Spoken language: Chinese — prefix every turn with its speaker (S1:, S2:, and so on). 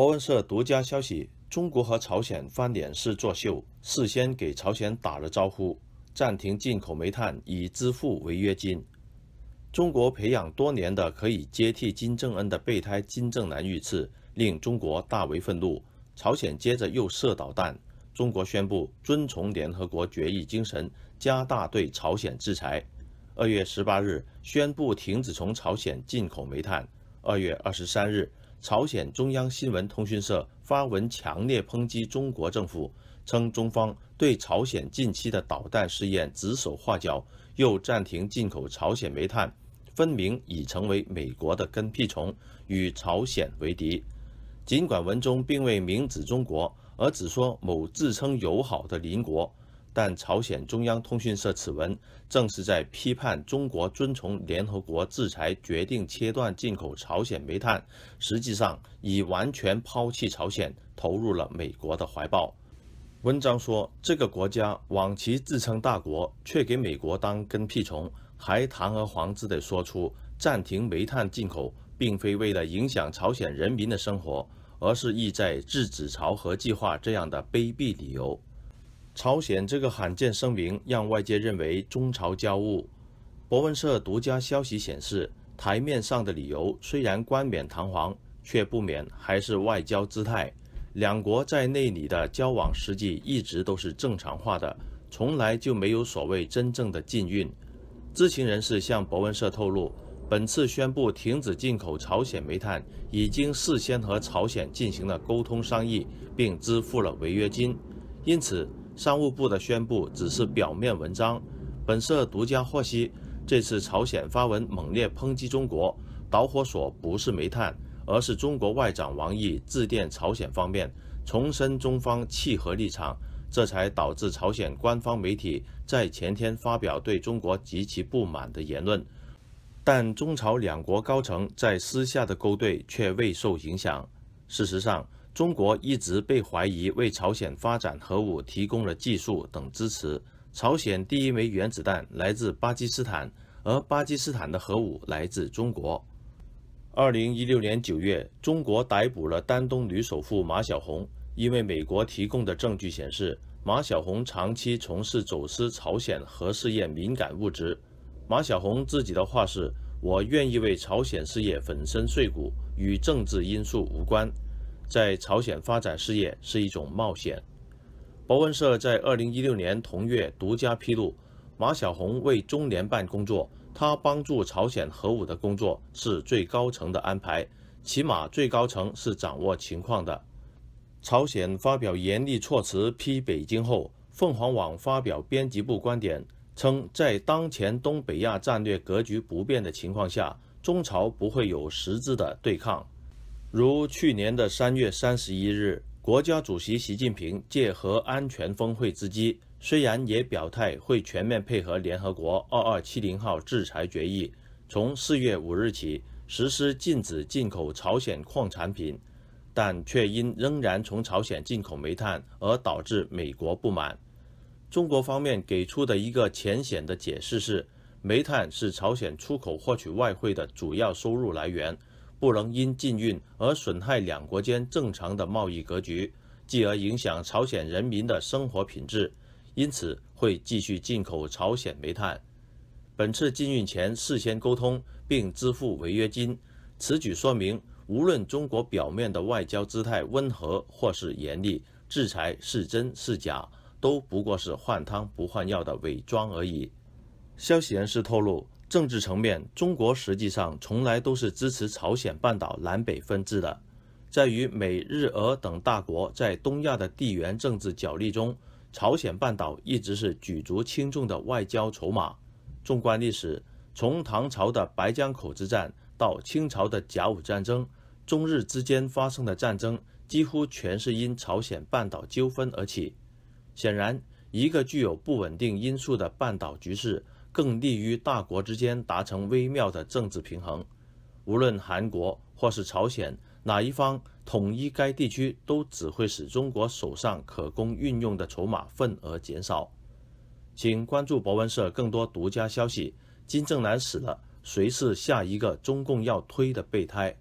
S1: 法文社独家消息：中国和朝鲜翻脸是作秀，事先给朝鲜打了招呼，暂停进口煤炭以支付违约金。中国培养多年的可以接替金正恩的备胎金正男遇刺，令中国大为愤怒。朝鲜接着又射导弹，中国宣布遵从联合国决议精神，加大对朝鲜制裁。二月十八日宣布停止从朝鲜进口煤炭。二月二十三日。朝鲜中央新闻通讯社发文强烈抨击中国政府，称中方对朝鲜近期的导弹试验指手画脚，又暂停进口朝鲜煤炭，分明已成为美国的跟屁虫，与朝鲜为敌。尽管文中并未明指中国，而只说某自称友好的邻国。但朝鲜中央通讯社此文正是在批判中国遵从联合国制裁决定，切断进口朝鲜煤炭，实际上已完全抛弃朝鲜，投入了美国的怀抱。文章说，这个国家往其自称大国，却给美国当跟屁虫，还堂而皇之地说出暂停煤炭进口并非为了影响朝鲜人民的生活，而是意在制止朝核计划这样的卑鄙理由。朝鲜这个罕见声明让外界认为中朝交恶。博文社独家消息显示，台面上的理由虽然冠冕堂皇，却不免还是外交姿态。两国在内里的交往实际一直都是正常化的，从来就没有所谓真正的禁运。知情人士向博文社透露，本次宣布停止进口朝鲜煤炭，已经事先和朝鲜进行了沟通商议，并支付了违约金，因此。商务部的宣布只是表面文章。本社独家获悉，这次朝鲜发文猛烈抨击中国，导火索不是煤炭，而是中国外长王毅致电朝鲜方面，重申中方契合立场，这才导致朝鲜官方媒体在前天发表对中国极其不满的言论。但中朝两国高层在私下的勾兑却未受影响。事实上，中国一直被怀疑为朝鲜发展核武提供了技术等支持。朝鲜第一枚原子弹来自巴基斯坦，而巴基斯坦的核武来自中国。二零一六年九月，中国逮捕了丹东女首富马晓红，因为美国提供的证据显示，马晓红长期从事走私朝鲜核试验敏感物质。马晓红自己的话是：“我愿意为朝鲜事业粉身碎骨，与政治因素无关。”在朝鲜发展事业是一种冒险。博文社在2016年同月独家披露，马晓红为中联办工作，他帮助朝鲜核武的工作是最高层的安排，起码最高层是掌握情况的。朝鲜发表严厉措辞批北京后，凤凰网发表编辑部观点称，在当前东北亚战略格局不变的情况下，中朝不会有实质的对抗。如去年的三月三十一日，国家主席习近平借核安全峰会之机，虽然也表态会全面配合联合国二二七零号制裁决议，从四月五日起实施禁止进口朝鲜矿产品，但却因仍然从朝鲜进口煤炭而导致美国不满。中国方面给出的一个浅显的解释是，煤炭是朝鲜出口获取外汇的主要收入来源。不能因禁运而损害两国间正常的贸易格局，继而影响朝鲜人民的生活品质，因此会继续进口朝鲜煤炭。本次禁运前事先沟通并支付违约金，此举说明，无论中国表面的外交姿态温和或是严厉，制裁是真是假，都不过是换汤不换药的伪装而已。消息人士透露。政治层面，中国实际上从来都是支持朝鲜半岛南北分治的。在与美日俄等大国在东亚的地缘政治角力中，朝鲜半岛一直是举足轻重的外交筹码。纵观历史，从唐朝的白江口之战到清朝的甲午战争，中日之间发生的战争几乎全是因朝鲜半岛纠纷而起。显然，一个具有不稳定因素的半岛局势。更利于大国之间达成微妙的政治平衡。无论韩国或是朝鲜哪一方统一该地区，都只会使中国手上可供运用的筹码份额减少。请关注博文社更多独家消息。金正男死了，谁是下一个中共要推的备胎？